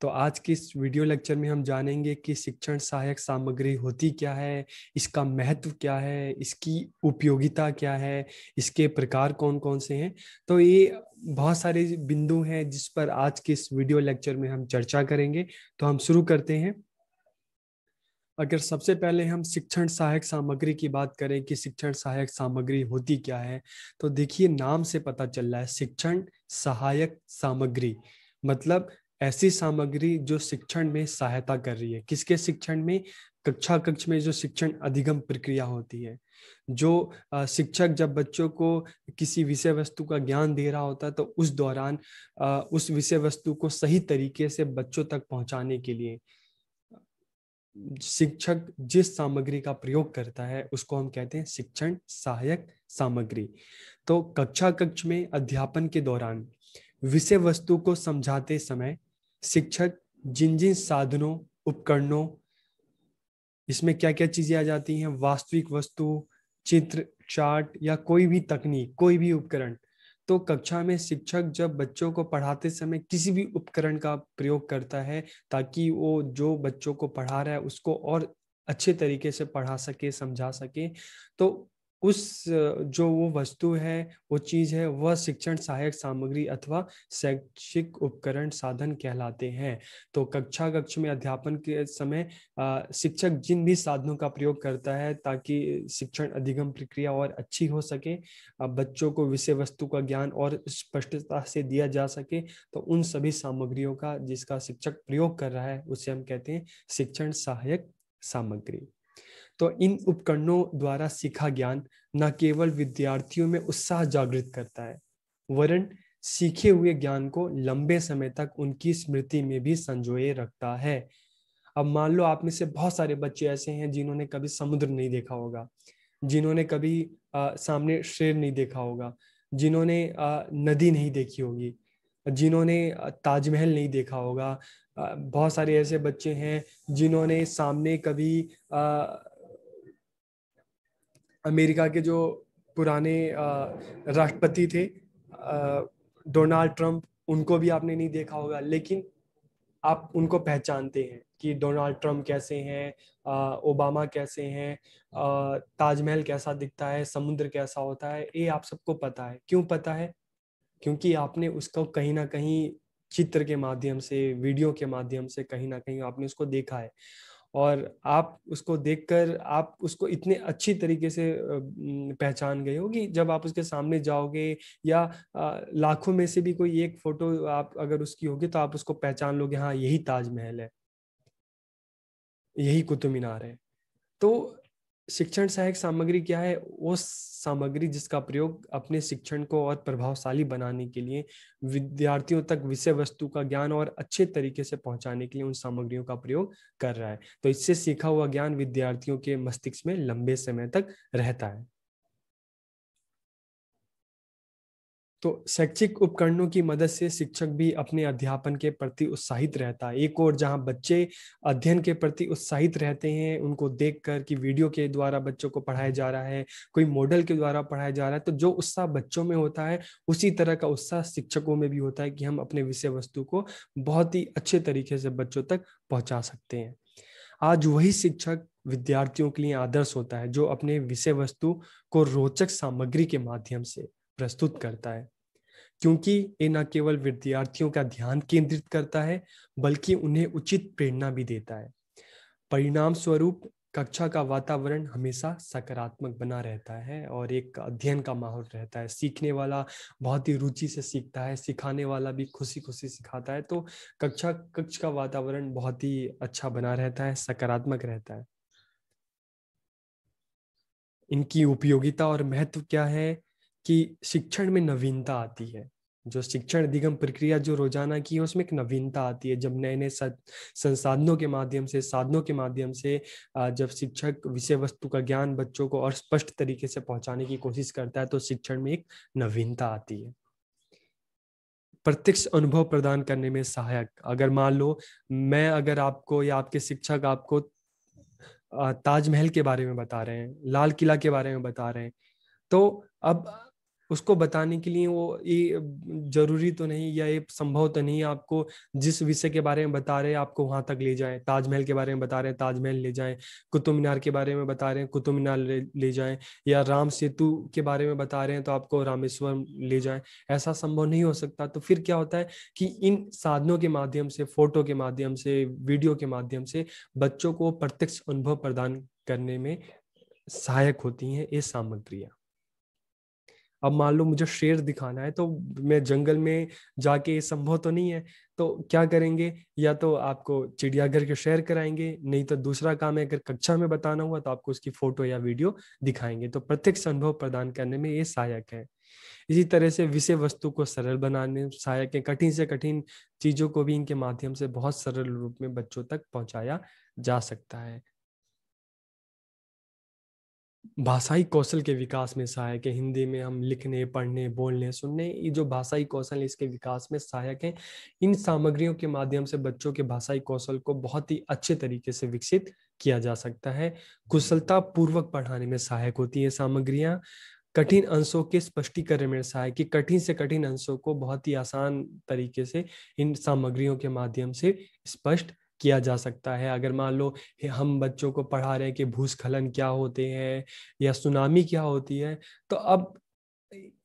तो आज के इस वीडियो लेक्चर में हम जानेंगे कि शिक्षण सहायक सामग्री होती क्या है इसका महत्व क्या है इसकी उपयोगिता क्या है इसके प्रकार कौन कौन से हैं तो ये बहुत सारे बिंदु हैं जिस पर आज के इस वीडियो लेक्चर में हम चर्चा करेंगे तो हम शुरू करते हैं अगर सबसे पहले हम शिक्षण सहायक सामग्री की बात करें कि शिक्षण सहायक सामग्री होती क्या है तो देखिए नाम से पता चल रहा है शिक्षण सहायक सामग्री मतलब ऐसी सामग्री जो शिक्षण में सहायता कर रही है किसके शिक्षण में कक्षा कक्ष में जो शिक्षण अधिगम प्रक्रिया होती है जो शिक्षक जब बच्चों को किसी विषय वस्तु का ज्ञान दे रहा होता है तो उस दौरान उस विषय वस्तु को सही तरीके से बच्चों तक पहुंचाने के लिए शिक्षक जिस सामग्री का प्रयोग करता है उसको हम कहते हैं शिक्षण सहायक सामग्री तो कक्षा कक्ष में अध्यापन के दौरान विषय वस्तु को समझाते समय शिक्षक जिन जिन साधनों उपकरणों इसमें क्या क्या चीजें आ जाती हैं वास्तविक वस्तु चित्र चार्ट या कोई भी तकनीक कोई भी उपकरण तो कक्षा में शिक्षक जब बच्चों को पढ़ाते समय किसी भी उपकरण का प्रयोग करता है ताकि वो जो बच्चों को पढ़ा रहा है उसको और अच्छे तरीके से पढ़ा सके समझा सके तो उस जो वो वस्तु है वो चीज है वह शिक्षण सहायक सामग्री अथवा शैक्षिक उपकरण साधन कहलाते हैं तो कक्षा कक्ष में अध्यापन के समय शिक्षक जिन भी साधनों का प्रयोग करता है ताकि शिक्षण अधिगम प्रक्रिया और अच्छी हो सके बच्चों को विषय वस्तु का ज्ञान और स्पष्टता से दिया जा सके तो उन सभी सामग्रियों का जिसका शिक्षक प्रयोग कर रहा है उसे हम कहते हैं शिक्षण सहायक सामग्री तो इन उपकरणों द्वारा सीखा ज्ञान न केवल विद्यार्थियों में उत्साह जागृत करता है वरन सीखे हुए ज्ञान को लंबे समय तक उनकी स्मृति में भी संजोए रखता है अब मान लो आप में से बहुत सारे बच्चे ऐसे हैं जिन्होंने कभी समुद्र नहीं देखा होगा जिन्होंने कभी आ, सामने शेर नहीं देखा होगा जिन्होंने नदी नहीं देखी होगी जिन्होंने ताजमहल नहीं देखा होगा बहुत सारे ऐसे बच्चे हैं जिन्होंने सामने कभी आ, अमेरिका के जो पुराने राष्ट्रपति थे डोनाल्ड ट्रंप उनको भी आपने नहीं देखा होगा लेकिन आप उनको पहचानते हैं कि डोनाल्ड ट्रंप कैसे हैं ओबामा कैसे हैं ताजमहल कैसा दिखता है समुद्र कैसा होता है ये आप सबको पता है क्यों पता है क्योंकि आपने उसको कहीं ना कहीं चित्र के माध्यम से वीडियो के माध्यम से कहीं ना कहीं आपने उसको देखा है और आप उसको देखकर आप उसको इतने अच्छी तरीके से पहचान गए होगी जब आप उसके सामने जाओगे या लाखों में से भी कोई एक फोटो आप अगर उसकी होगी तो आप उसको पहचान लोगे हाँ यही ताजमहल है यही कुतुब मीनार है तो शिक्षण सहायक सामग्री क्या है वो सामग्री जिसका प्रयोग अपने शिक्षण को और प्रभावशाली बनाने के लिए विद्यार्थियों तक विषय वस्तु का ज्ञान और अच्छे तरीके से पहुंचाने के लिए उन सामग्रियों का प्रयोग कर रहा है तो इससे सीखा हुआ ज्ञान विद्यार्थियों के मस्तिष्क में लंबे समय तक रहता है तो शैक्षिक उपकरणों की मदद से शिक्षक भी अपने अध्यापन के प्रति उत्साहित रहता है एक और जहां बच्चे अध्ययन के प्रति उत्साहित रहते हैं उनको देखकर कि वीडियो के द्वारा बच्चों को पढ़ाया जा रहा है कोई मॉडल के द्वारा पढ़ाया जा रहा है तो जो उत्साह बच्चों में होता है उसी तरह का उत्साह शिक्षकों में भी होता है कि हम अपने विषय वस्तु को बहुत ही अच्छे तरीके से बच्चों तक पहुंचा सकते हैं आज वही शिक्षक विद्यार्थियों के लिए आदर्श होता है जो अपने विषय वस्तु को रोचक सामग्री के माध्यम से प्रस्तुत करता है क्योंकि ये न केवल विद्यार्थियों का ध्यान केंद्रित करता है बल्कि उन्हें उचित प्रेरणा भी देता है परिणाम स्वरूप कक्षा का वातावरण हमेशा सकारात्मक बना रहता है और एक अध्ययन का माहौल रहता है सीखने वाला बहुत ही रुचि से सीखता है सिखाने वाला भी खुशी खुशी सिखाता है तो कक्षा कक्ष का वातावरण बहुत ही अच्छा बना रहता है सकारात्मक रहता है इनकी उपयोगिता और महत्व क्या है कि शिक्षण में नवीनता आती है जो शिक्षण अधिगम प्रक्रिया जो रोजाना की है उसमें एक नवीनता आती है जब नए नए संसाधनों के माध्यम से साधनों के माध्यम से जब शिक्षक विषय वस्तु का ज्ञान बच्चों को और स्पष्ट तरीके से पहुंचाने की कोशिश करता है तो शिक्षण में एक नवीनता आती है प्रत्यक्ष अनुभव प्रदान करने में सहायक अगर मान लो मैं अगर आपको या आपके शिक्षक आपको ताजमहल के बारे में बता रहे हैं लाल किला के बारे में बता रहे हैं तो अब उसको बताने के लिए वो ये जरूरी तो नहीं या ये संभव तो नहीं आपको जिस विषय के बारे में बता रहे हैं आपको वहां तक ले जाएं ताजमहल के बारे में बता रहे हैं ताजमहल ले जाएं कुतुब मीनार के बारे में बता रहे हैं कुतुब मीनार ले, ले जाएं या राम सेतु के बारे में बता रहे हैं तो आपको रामेश्वर ले जाएं ऐसा संभव नहीं हो सकता तो फिर क्या होता है कि इन साधनों के माध्यम से फोटो के माध्यम से वीडियो के माध्यम से बच्चों को प्रत्यक्ष अनुभव प्रदान करने में सहायक होती हैं ये सामग्रियाँ अब मान लो मुझे शेर दिखाना है तो मैं जंगल में जाके ये संभव तो नहीं है तो क्या करेंगे या तो आपको चिड़ियाघर के शेयर कराएंगे नहीं तो दूसरा काम है अगर कक्षा में बताना हुआ तो आपको उसकी फोटो या वीडियो दिखाएंगे तो प्रत्यक्ष अनुभव प्रदान करने में ये सहायक है इसी तरह से विषय वस्तु को सरल बनाने सहायक है कठिन से कठिन चीजों को भी इनके माध्यम से बहुत सरल रूप में बच्चों तक पहुंचाया जा सकता है भाषाई कौशल के विकास में सहायक है हिंदी में हम लिखने पढ़ने बोलने सुनने ये जो भाषाई कौशल है इसके विकास में सहायक है इन सामग्रियों के माध्यम से बच्चों के भाषाई कौशल को बहुत ही अच्छे तरीके से विकसित किया जा सकता है कुशलता पूर्वक पढ़ाने में सहायक होती है सामग्रियाँ कठिन अंशों के स्पष्टीकरण में सहायक कि कठिन से कठिन अंशों को बहुत ही आसान तरीके से इन सामग्रियों के माध्यम से स्पष्ट किया जा सकता है अगर मान लो हम बच्चों को पढ़ा रहे हैं कि भूस्खलन क्या होते हैं या सुनामी क्या होती है तो अब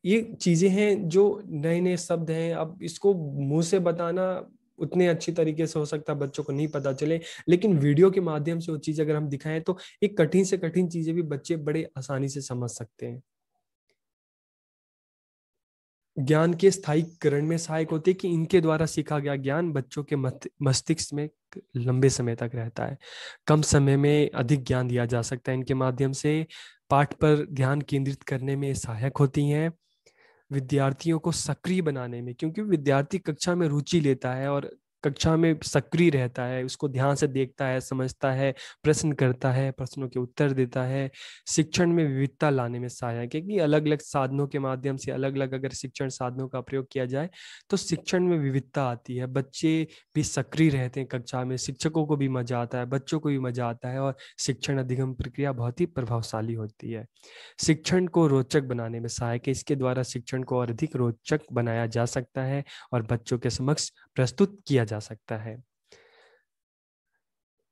ये चीज़ें हैं जो नए नए शब्द हैं अब इसको मुंह से बताना उतने अच्छी तरीके से हो सकता है बच्चों को नहीं पता चले लेकिन वीडियो के माध्यम से वो चीज़ अगर हम दिखाएं तो एक कठिन से कठिन चीज़ें भी बच्चे बड़े आसानी से समझ सकते हैं ज्ञान के स्थायीकरण में सहायक होते हैं कि इनके द्वारा सीखा गया ज्ञान बच्चों के मस्तिष्क में लंबे समय तक रहता है कम समय में अधिक ज्ञान दिया जा सकता है इनके माध्यम से पाठ पर ध्यान केंद्रित करने में सहायक होती हैं विद्यार्थियों को सक्रिय बनाने में क्योंकि विद्यार्थी कक्षा में रुचि लेता है और कक्षा में सक्रिय रहता है उसको ध्यान से देखता है समझता है प्रश्न करता है प्रश्नों के उत्तर देता है शिक्षण में विविधता लाने में सहायक क्योंकि अलग अलग साधनों के माध्यम से अलग अलग अगर शिक्षण साधनों का प्रयोग किया जाए तो शिक्षण में विविधता आती है बच्चे भी सक्रिय रहते हैं कक्षा में शिक्षकों को भी मजा आता है बच्चों को भी मजा आता है और शिक्षण अधिगम प्रक्रिया बहुत ही प्रभावशाली होती है शिक्षण को रोचक बनाने में सहायक है इसके द्वारा शिक्षण को और अधिक रोचक बनाया जा सकता है और बच्चों के समक्ष प्रस्तुत किया जा सकता है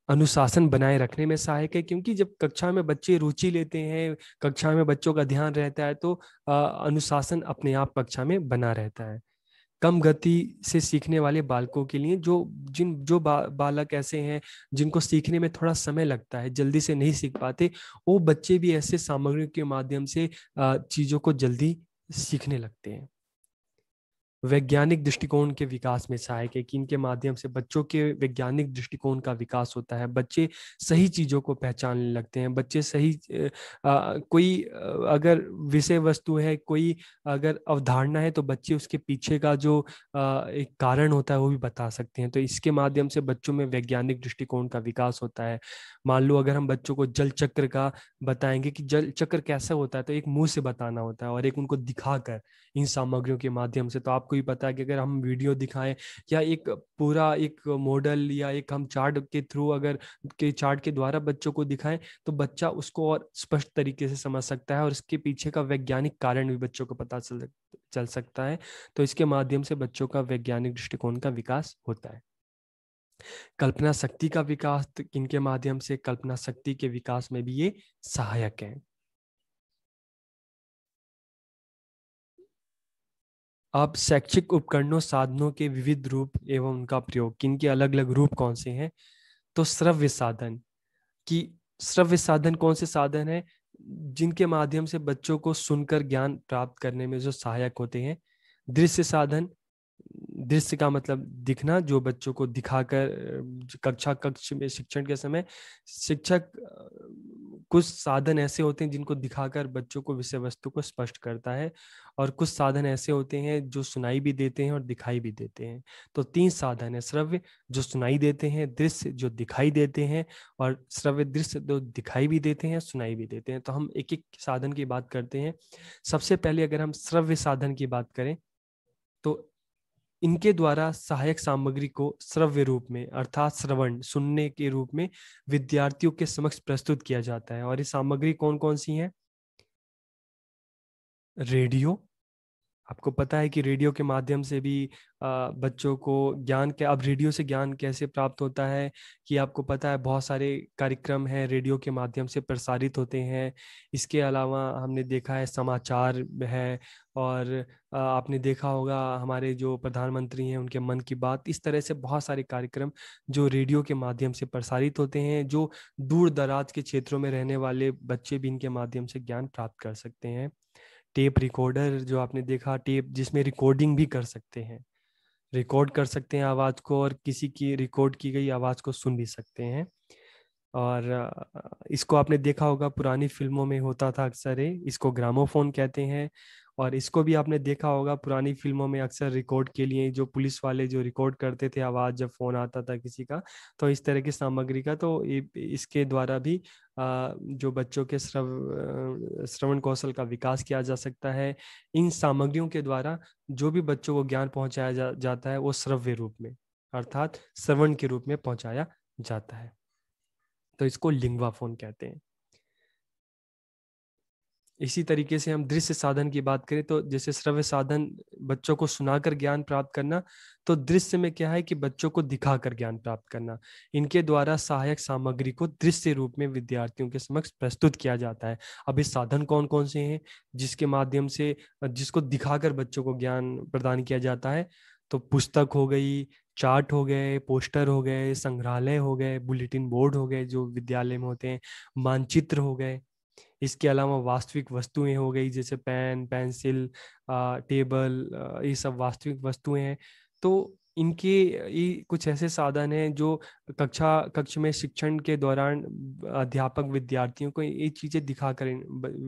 अनुशासन बनाए रखने में सहायक है क्योंकि जब कक्षा में बच्चे रुचि लेते हैं कक्षा में बच्चों का ध्यान रहता है तो आ, अनुशासन अपने आप कक्षा में बना रहता है कम गति से सीखने वाले बालकों के लिए जो जिन जो बा, बालक ऐसे हैं जिनको सीखने में थोड़ा समय लगता है जल्दी से नहीं सीख पाते वो बच्चे भी ऐसे सामग्रियों के माध्यम से चीज़ों को जल्दी सीखने लगते हैं वैज्ञानिक दृष्टिकोण के विकास में सहायक है कि इनके माध्यम से बच्चों के वैज्ञानिक दृष्टिकोण का विकास होता है बच्चे सही चीज़ों को पहचानने लगते हैं बच्चे सही आ, कोई अगर विषय वस्तु है कोई अगर अवधारणा है तो बच्चे उसके पीछे का जो आ, एक कारण होता है वो भी बता सकते हैं तो इसके माध्यम से बच्चों में वैज्ञानिक दृष्टिकोण का विकास होता है मान लो अगर हम बच्चों को जल चक्र का बताएंगे कि जल चक्र कैसा होता है तो एक मुंह से बताना होता है और एक उनको दिखाकर इन सामग्रियों के माध्यम से तो आप आपको भी पता है कि अगर हम वीडियो दिखाएं या एक पूरा एक मॉडल या एक हम चार्ट के थ्रू अगर के चार्ट के द्वारा बच्चों को दिखाएं तो बच्चा उसको और स्पष्ट तरीके से समझ सकता है और इसके पीछे का वैज्ञानिक कारण भी बच्चों को पता चल चल सकता है तो इसके माध्यम से बच्चों का वैज्ञानिक दृष्टिकोण का विकास होता है कल्पना शक्ति का विकास तो इनके माध्यम से कल्पना शक्ति के विकास में भी ये सहायक है आप शैक्षिक उपकरणों साधनों के विविध रूप एवं उनका प्रयोग किनके अलग अलग रूप कौन से हैं तो श्रव्य साधन कि श्रव्य साधन कौन से साधन हैं जिनके माध्यम से बच्चों को सुनकर ज्ञान प्राप्त करने में जो सहायक होते हैं दृश्य साधन दृश्य का मतलब दिखना जो बच्चों को दिखाकर कक्षा कक्ष में शिक्षण के समय शिक्षक कुछ साधन ऐसे होते हैं जिनको दिखाकर बच्चों को विषय वस्तु को स्पष्ट करता है और कुछ साधन ऐसे होते हैं जो सुनाई भी देते हैं और दिखाई भी देते हैं तो तीन साधन है श्रव्य जो सुनाई देते हैं दृश्य जो दिखाई देते हैं और श्रव्य दृश्य जो दिखाई भी देते हैं सुनाई भी देते हैं तो हम एक एक साधन की बात करते हैं सबसे पहले अगर हम श्रव्य साधन की बात करें तो इनके द्वारा सहायक सामग्री को श्रव्य रूप में अर्थात श्रवण सुनने के रूप में विद्यार्थियों के समक्ष प्रस्तुत किया जाता है और ये सामग्री कौन कौन सी है रेडियो आपको पता है कि रेडियो के माध्यम से भी बच्चों को ज्ञान के अब रेडियो से ज्ञान कैसे प्राप्त होता है कि आपको पता है बहुत सारे कार्यक्रम हैं रेडियो के माध्यम से प्रसारित होते हैं इसके अलावा हमने देखा है समाचार है और आपने देखा होगा हमारे जो प्रधानमंत्री हैं उनके मन की बात इस तरह से बहुत सारे कार्यक्रम जो रेडियो के माध्यम से प्रसारित होते हैं जो दूर दराज के क्षेत्रों में रहने वाले बच्चे भी इनके माध्यम से ज्ञान प्राप्त कर सकते हैं टेप रिकॉर्डर जो आपने देखा टेप जिसमें रिकॉर्डिंग भी कर सकते हैं रिकॉर्ड कर सकते हैं आवाज़ को और किसी की रिकॉर्ड की गई आवाज़ को सुन भी सकते हैं और इसको आपने देखा होगा पुरानी फिल्मों में होता था अक्सर इसको ग्रामोफोन कहते हैं और इसको भी आपने देखा होगा पुरानी फिल्मों में अक्सर रिकॉर्ड के लिए जो पुलिस वाले जो रिकॉर्ड करते थे आवाज़ जब फ़ोन आता था किसी का तो इस तरह की सामग्री का तो इसके द्वारा भी जो बच्चों के श्रव श्रवण कौशल का विकास किया जा सकता है इन सामग्रियों के द्वारा जो भी बच्चों को ज्ञान पहुँचाया जा, जाता है वो श्रव्य रूप में अर्थात श्रवण के रूप में पहुँचाया जाता है तो इसको लिंगवा फोन कहते हैं इसी तरीके से हम दृश्य साधन की बात करें तो जैसे श्रव्य साधन बच्चों को सुनाकर ज्ञान प्राप्त करना तो दृश्य में क्या है कि बच्चों को दिखाकर ज्ञान प्राप्त करना इनके द्वारा सहायक सामग्री को दृश्य रूप में विद्यार्थियों के समक्ष प्रस्तुत किया जाता है अब इस साधन कौन कौन से हैं जिसके माध्यम से जिसको दिखाकर बच्चों को ज्ञान प्रदान किया जाता है तो पुस्तक हो गई चार्ट हो गए पोस्टर हो गए संग्रहालय हो गए बुलेटिन बोर्ड हो गए जो विद्यालय में होते हैं मानचित्र हो गए इसके अलावा वास्तविक वस्तुएं हो गई जैसे पेन पेंसिल टेबल ये सब वास्तविक वस्तुएं हैं तो इनके ये कुछ ऐसे साधन हैं जो कक्षा कक्ष में शिक्षण के दौरान अध्यापक विद्यार्थियों को ये चीज़ें दिखा कर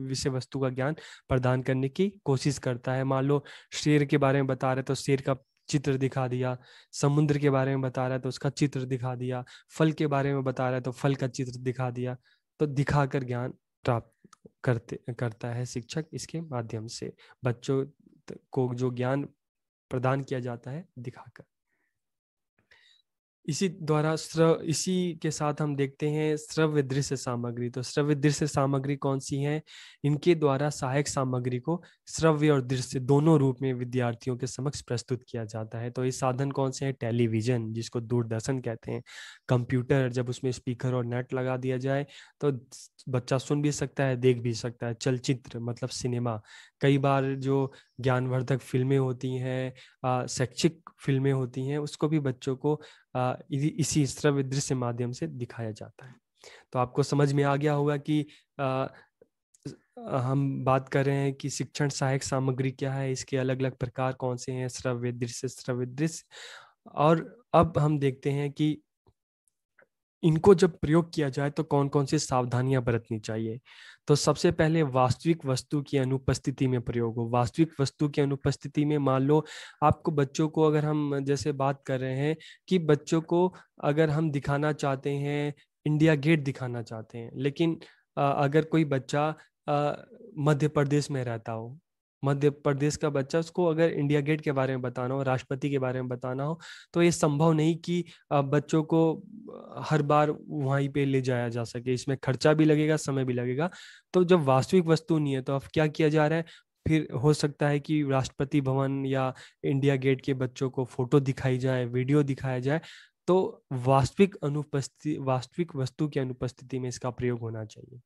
विषय वस्तु का ज्ञान प्रदान करने की कोशिश करता है मान लो शेर के बारे में बता रहे तो शेर का चित्र दिखा दिया समुद्र के बारे में बता रहा है तो उसका चित्र दिखा दिया फल के बारे में बता रहा है तो फल का चित्र दिखा दिया तो दिखाकर ज्ञान प्राप्त करते करता है शिक्षक इसके माध्यम से बच्चों को जो ज्ञान प्रदान किया जाता है दिखाकर इसी द्वारा स्रव इसी के साथ हम देखते हैं श्रव्य दृश्य सामग्री तो श्रव्य दृश्य सामग्री कौन सी है इनके द्वारा सहायक सामग्री को श्रव्य और दृश्य दोनों रूप में विद्यार्थियों के समक्ष प्रस्तुत किया जाता है तो ये साधन कौन से हैं टेलीविजन जिसको दूरदर्शन कहते हैं कंप्यूटर जब उसमें स्पीकर और नेट लगा दिया जाए तो बच्चा सुन भी सकता है देख भी सकता है चलचित्र मतलब सिनेमा कई बार जो ज्ञानवर्धक फिल्में होती हैं शैक्षिक फिल्में होती हैं उसको भी बच्चों को आ, इसी श्रव्य दृश्य माध्यम से दिखाया जाता है तो आपको समझ में आ गया होगा कि आ, हम बात कर रहे हैं कि शिक्षण सहायक सामग्री क्या है इसके अलग अलग प्रकार कौन से हैं श्रव्य दृश्य श्रव्य दृश्य और अब हम देखते हैं कि इनको जब प्रयोग किया जाए तो कौन कौन सी सावधानियां बरतनी चाहिए तो सबसे पहले वास्तविक वस्तु की अनुपस्थिति में प्रयोग हो वास्तविक वस्तु की अनुपस्थिति में मान लो आपको बच्चों को अगर हम जैसे बात कर रहे हैं कि बच्चों को अगर हम दिखाना चाहते हैं इंडिया गेट दिखाना चाहते हैं लेकिन अगर कोई बच्चा मध्य प्रदेश में रहता हो मध्य प्रदेश का बच्चा उसको अगर इंडिया गेट के बारे में बताना हो राष्ट्रपति के बारे में बताना हो तो ये संभव नहीं कि बच्चों को हर बार वहीं पे ले जाया जा सके इसमें खर्चा भी लगेगा समय भी लगेगा तो जब वास्तविक वस्तु नहीं है तो अब क्या किया जा रहा है फिर हो सकता है कि राष्ट्रपति भवन या इंडिया गेट के बच्चों को फोटो दिखाई जाए वीडियो दिखाया जाए तो वास्तविक अनुपस्थित वास्तविक वस्तु की अनुपस्थिति में इसका प्रयोग होना चाहिए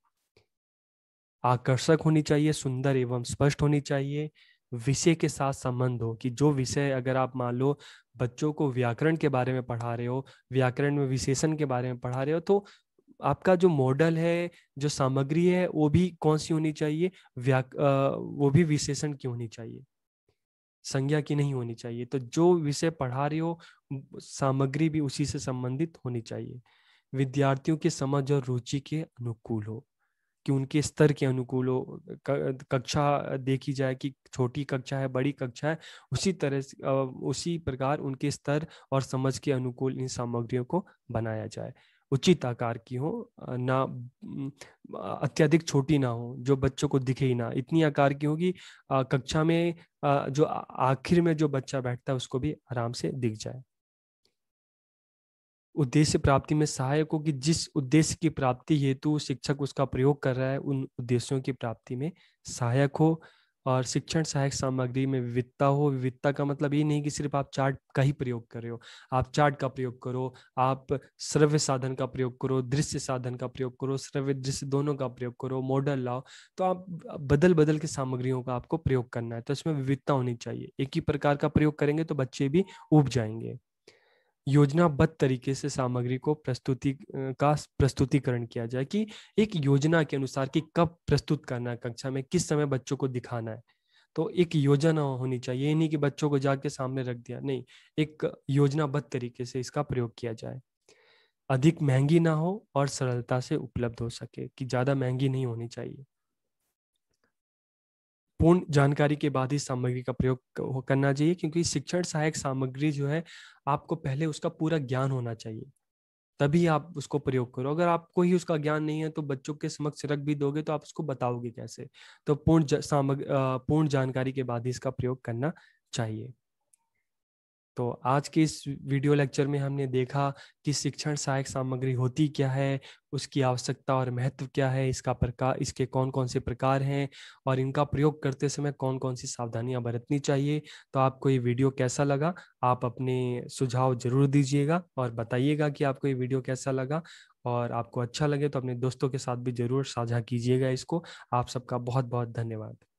आकर्षक होनी चाहिए सुंदर एवं स्पष्ट होनी चाहिए विषय के साथ संबंध हो कि जो विषय अगर आप मान लो बच्चों को व्याकरण के बारे में पढ़ा रहे हो व्याकरण में विशेषण के बारे में पढ़ा रहे हो तो आपका जो मॉडल है जो सामग्री है वो भी कौन सी होनी चाहिए व्या वो भी विशेषण की होनी चाहिए संज्ञा की नहीं होनी चाहिए तो जो विषय पढ़ा रहे हो सामग्री भी उसी से संबंधित होनी चाहिए विद्यार्थियों की समझ और रुचि के अनुकूल हो कि उनके स्तर के अनुकूल हो कक्षा देखी जाए कि छोटी कक्षा है बड़ी कक्षा है उसी तरह उसी प्रकार उनके स्तर और समझ के अनुकूल इन सामग्रियों को बनाया जाए उचित आकार की हो ना अत्यधिक छोटी ना हो जो बच्चों को दिखे ही ना इतनी आकार की होगी कक्षा में जो आखिर में जो बच्चा बैठता है उसको भी आराम से दिख जाए उद्देश्य प्राप्ति में सहायक हो कि जिस उद्देश्य की प्राप्ति हेतु शिक्षक उसका प्रयोग कर रहा है उन उद्देश्यों की प्राप्ति में सहायक हो और शिक्षण सहायक सामग्री में विविधता हो विविधता का मतलब ये नहीं कि सिर्फ आप चार्ट का ही प्रयोग कर रहे हो आप चार्ट का प्रयोग करो आप श्रव्य साधन का प्रयोग करो दृश्य साधन का प्रयोग करो श्रव्य दृश्य दोनों का प्रयोग करो मॉडल लाओ तो आप बदल बदल के सामग्रियों का आपको प्रयोग करना है तो इसमें विविधता होनी चाहिए एक ही प्रकार का प्रयोग करेंगे तो बच्चे भी उब जाएंगे योजनाबद्ध तरीके से सामग्री को प्रस्तुति का प्रस्तुतिकरण किया जाए कि एक योजना के अनुसार कि कब प्रस्तुत करना है कक्षा में किस समय बच्चों को दिखाना है तो एक योजना होनी चाहिए नहीं कि बच्चों को जाके सामने रख दिया नहीं एक योजनाबद्ध तरीके से इसका प्रयोग किया जाए अधिक महंगी ना हो और सरलता से उपलब्ध हो सके कि ज़्यादा महंगी नहीं होनी चाहिए पूर्ण जानकारी के बाद ही सामग्री का प्रयोग करना चाहिए क्योंकि शिक्षण सहायक सामग्री जो है आपको पहले उसका पूरा ज्ञान होना चाहिए तभी आप उसको प्रयोग करो अगर आपको ही उसका ज्ञान नहीं है तो बच्चों के समक्ष रख भी दोगे तो आप उसको बताओगे कैसे तो पूर्ण सामग्री पूर्ण जानकारी के बाद ही इसका प्रयोग करना चाहिए तो आज के इस वीडियो लेक्चर में हमने देखा कि शिक्षण सहायक सामग्री होती क्या है उसकी आवश्यकता और महत्व क्या है इसका प्रकार इसके कौन कौन से प्रकार हैं और इनका प्रयोग करते समय कौन कौन सी सावधानियां बरतनी चाहिए तो आपको ये वीडियो कैसा लगा आप अपने सुझाव जरूर दीजिएगा और बताइएगा कि आपको ये वीडियो कैसा लगा और आपको अच्छा लगे तो अपने दोस्तों के साथ भी जरूर साझा कीजिएगा इसको आप सबका बहुत बहुत धन्यवाद